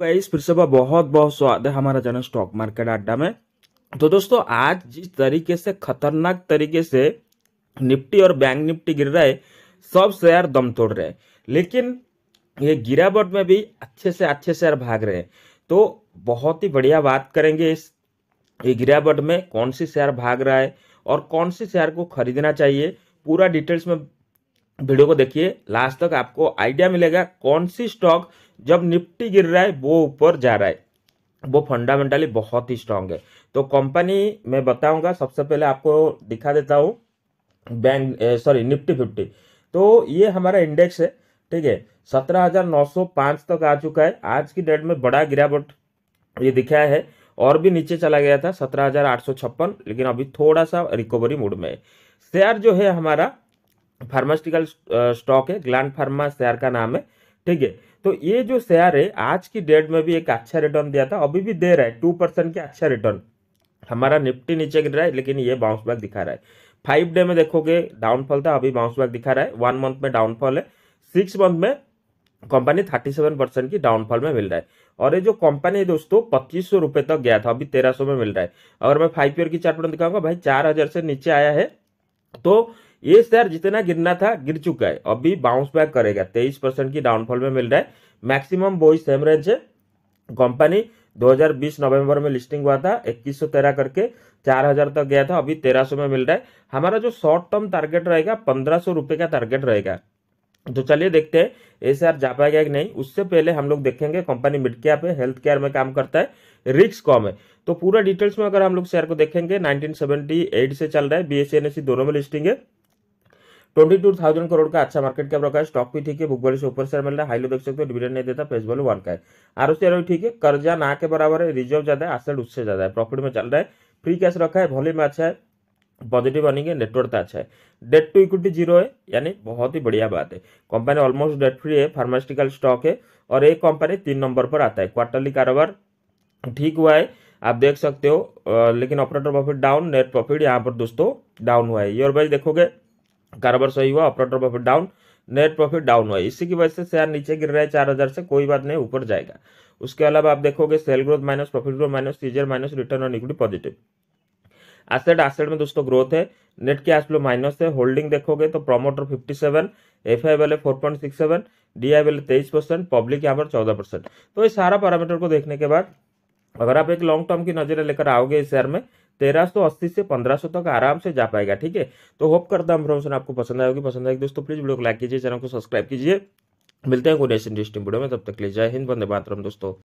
guys फिर से बहुत बहुत स्वागत है हमारा चैनल स्टॉक मार्केट अड्डा में तो दोस्तों आज जिस तरीके से खतरनाक तरीके से निफ्टी और बैंक निफ्टी गिर रहे सब शेयर दम तोड़ रहे लेकिन ये गिरावट में भी अच्छे से अच्छे शेयर भाग रहे हैं तो बहुत ही बढ़िया बात करेंगे इस ये गिरावट में कौन सी शेयर भाग रहा है और कौन सी शेयर को खरीदना चाहिए पूरा डिटेल्स में वीडियो को देखिए लास्ट तक आपको आइडिया मिलेगा कौन सी स्टॉक जब निफ्टी गिर रहा है वो ऊपर जा रहा है वो फंडामेंटली बहुत ही स्ट्रांग है तो कंपनी मैं बताऊंगा सबसे पहले आपको दिखा देता हूँ बैंक सॉरी निफ्टी फिफ्टी तो ये हमारा इंडेक्स है ठीक है सत्रह हजार नौ सौ पांच तक आ चुका है आज की डेट में बड़ा गिरावट ये दिखाया है और भी नीचे चला गया था सत्रह हजार आठ सौ छप्पन लेकिन अभी थोड़ा सा रिकवरी मूड में है शेयर जो है हमारा फार्मास्यूटिकल स्टॉक है ग्लैंड फार्मा शेयर का नाम है ठीक है तो ये जो शेयर है आज की डेट में भी एक अच्छा रिटर्न दिया था अभी भी दे रहा है टू परसेंट का अच्छा रिटर्न हमारा निफ्टी नीचे गिर रहा है लेकिन ये बाउंस बैक दिखा रहा है फाइव डे में देखोगे डाउनफॉल था अभी बाउंस बैक दिखा रहा है वन मंथ में डाउनफॉल है सिक्स मंथ में कंपनी थर्टी सेवन परसेंट की डाउनफॉल में मिल रहा है और ये जो कंपनी है दोस्तों पच्चीस सौ रुपए तक गया था अभी तेरह सौ में मिल रहा है अगर मैं फाइव ईयर की चार्ट दिखाऊंगा भाई चार हजार से नीचे आया है तो ये शेयर जितना गिरना था गिर चुका है अभी बाउंस बैक करेगा तेईस परसेंट की डाउनफॉल में मिल रहा है मैक्सिमम बोई सेम रेंज है कंपनी 2020 नवंबर में लिस्टिंग हुआ था इक्कीस करके 4000 तक गया था अभी 1300 में मिल रहा है हमारा जो शॉर्ट टर्म टारगेट रहेगा पंद्रह सौ का टारगेट रहेगा तो चलिए देखते हैं एस आर जा पाएगा कि नहीं उससे पहले हम लोग देखेंगे कंपनी मिड कैप है हेल्थ केयर में काम करता है रिक्स कम है तो पूरा डिटेल्स में अगर हम लोग शेयर को देखेंगे 1978 से चल रहा है बी एस e e दोनों में लिस्टिंग है ट्वेंटी टू थाउजेंड करोड़ का अच्छा मार्केट कैप रखा है स्टॉक भी ठीक है बुक वैल्यू से ऊपर शेयर मिल रहा है हाई लो देख सकते हो डिविडेंड नहीं देता फेस वैल्यू वन का है आर ओ ठीक है कर्जा ना के बराबर है रिजर्व ज्यादा है असेट उससे ज्यादा है प्रॉफिट में चल रहा है फ्री कैश रखा है वॉल्यूम अच्छा है पॉजिटिव अर्निंग है नेटवर्क तो अच्छा है डेट टू इक्विटी जीरो है यानी बहुत ही बढ़िया बात है कंपनी ऑलमोस्ट डेट फ्री है फार्मास्यूटिकल स्टॉक है और एक कंपनी तीन नंबर पर आता है क्वार्टरली कारोबार ठीक हुआ है आप देख सकते हो लेकिन operator profit down net profit यहाँ पर दोस्तों डाउन हुआ है ईयर वाइज देखोगे कारोबार सही हुआ operator profit down net profit down हुआ इसी की वजह से शेयर नीचे गिर रहा है चार हज़ार से कोई बात नहीं ऊपर जाएगा उसके अलावा आप देखोगे sale growth minus profit growth minus सीजर minus return on equity positive asset asset में दोस्तों ग्रोथ है नेट के फ्लो माइनस है होल्डिंग देखोगे तो promoter fifty seven F I वाले four point six seven D I वाले तेईस परसेंट पब्लिक यहाँ पर चौदह परसेंट तो ये सारा पैरामीटर को देखने के बाद अगर आप एक लॉन्ग टर्म की नजरें लेकर आओगे इस शेयर में तेरह सौ अस्सी से पंद्रह सौ तक आराम से जा पाएगा ठीक है तो होप करता हूँ इन्फॉर्मेशन आपको पसंद आएगी पसंद आएगी दोस्तों प्लीज़ वीडियो को लाइक कीजिए चैनल को सब्सक्राइब कीजिए मिलते हैं कोई नेशन डिस्ट्रीम वीडियो में तब तक ले जाए हिंद बंदे मातरम दोस्तों